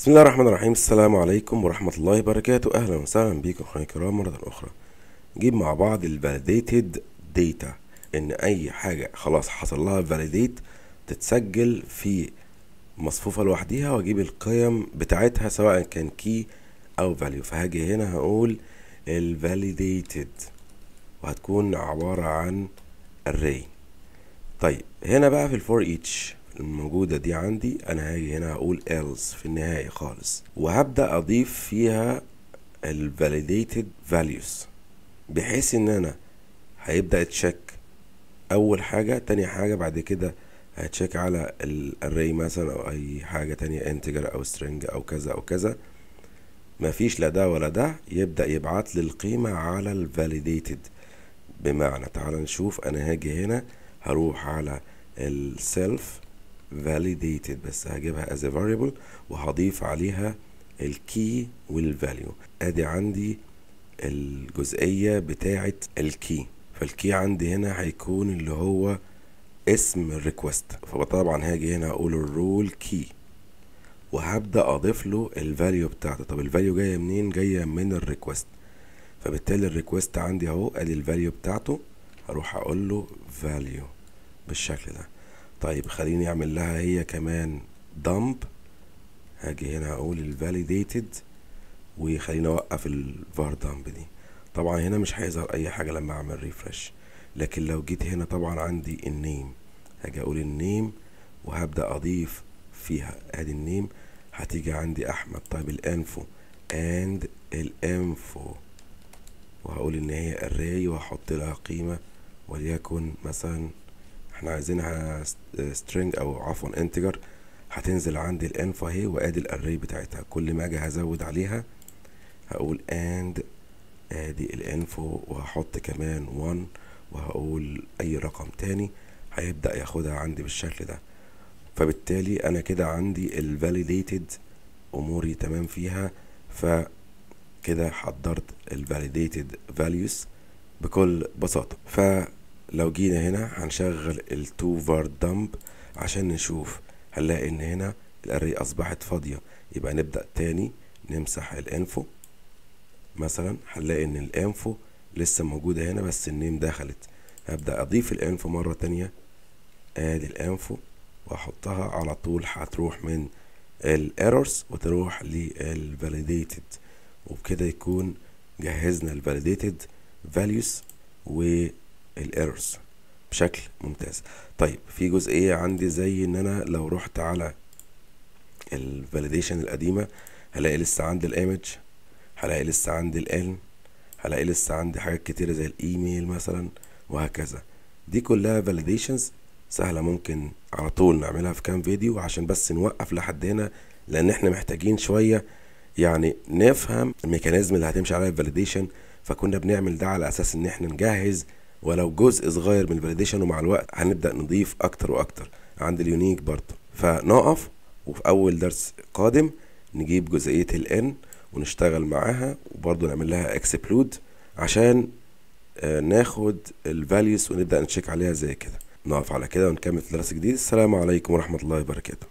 بسم الله الرحمن الرحيم السلام عليكم ورحمة الله وبركاته أهلا وسهلا بكم أخواني الكرام مرة أخرى نجيب مع بعض Validated Data إن أي حاجة خلاص حصل لها Validate تتسجل في مصفوفة لوحديها وأجيب القيم بتاعتها سواء كان Key أو Value فهاجي هنا هقول Validated وهتكون عبارة عن array طيب هنا بقى في For each الموجودة دي عندي أنا هاجي هنا هقول else في النهاية خالص وهبدأ أضيف فيها ال validated values بحيث إن أنا هيبدأ تشيك أول حاجة تاني حاجة بعد كده هتشيك على array مثلا أو أي حاجة تانية انتجر أو string أو كذا أو كذا مفيش لا ده ولا ده يبدأ يبعت لي القيمة على ال validated بمعنى تعال نشوف أنا هاجي هنا هروح على السيلف validated بس هجيبها as a variable وهضيف عليها الكي والفاليو ادي عندي الجزئية بتاعة الكي فالكي عندي هنا هيكون اللي هو اسم الريكوست فطبعا هاجي هنا اقول الرول كي وهبدا اضيف له الفاليو بتاعته طب الفاليو جايه منين جايه من الريكوست فبالتالي الريكوست عندي اهو ادي الفاليو بتاعته هروح اقول له فاليو بالشكل ده طيب خليني اعمل لها هي كمان dump هاجي هنا اقول الفاليديتد وخليني اوقف الفار دامب دي طبعا هنا مش هيظهر اي حاجه لما اعمل ريفرش لكن لو جيت هنا طبعا عندي النيم هاجي اقول النيم وهبدا اضيف فيها ادي النيم هتيجي عندي احمد طيب الانفو اند الانفو وهقول ان هي array وهحط لها قيمه وليكن مثلا احنا عايزينها string او عفوا integer هتنزل عندي الانفا اهي وادي الاري بتاعتها كل ما اجي هزود عليها هقول اند ادي الانفو وهحط كمان 1 وهقول اي رقم تاني هيبدأ ياخدها عندي بالشكل ده فبالتالي انا كده عندي الفاليديتد اموري تمام فيها فكده حضرت الفاليديتد فاليوز بكل بساطة ف لو جينا هنا هنشغل التوفر دمب عشان نشوف هنلاقي ان هنا الاري اصبحت فاضيه يبقى نبدا تاني نمسح الانفو مثلا هنلاقي ان الانفو لسه موجوده هنا بس النيم دخلت هبدا اضيف الانفو مره تانية ادي الانفو واحطها على طول هتروح من الايرورز وتروح للفاليديتد وبكده يكون جهزنا الفاليديتد values و الايرورز بشكل ممتاز طيب في جزئيه عندي زي ان انا لو رحت على الفاليديشن القديمه هلاقي لسه عندي الايمج هلاقي لسه عندي الالم هلاقي لسه عندي حاجات كتيره زي الايميل مثلا وهكذا دي كلها فاليديشنز سهله ممكن على طول نعملها في كام فيديو عشان بس نوقف لحد هنا لان احنا محتاجين شويه يعني نفهم الميكانيزم اللي هتمشي عليها الفاليديشن فكنا بنعمل ده على اساس ان احنا نجهز ولو جزء صغير من الفاليديشن ومع الوقت هنبدا نضيف اكتر واكتر عند اليونيك برضه فنقف وفي اول درس قادم نجيب جزئيه الان ونشتغل معاها وبرضه نعمل لها اكسبلود عشان آه، ناخد الفاليوز ونبدا نشيك عليها زي كده نقف على كده ونكمل في درس جديد السلام عليكم ورحمه الله وبركاته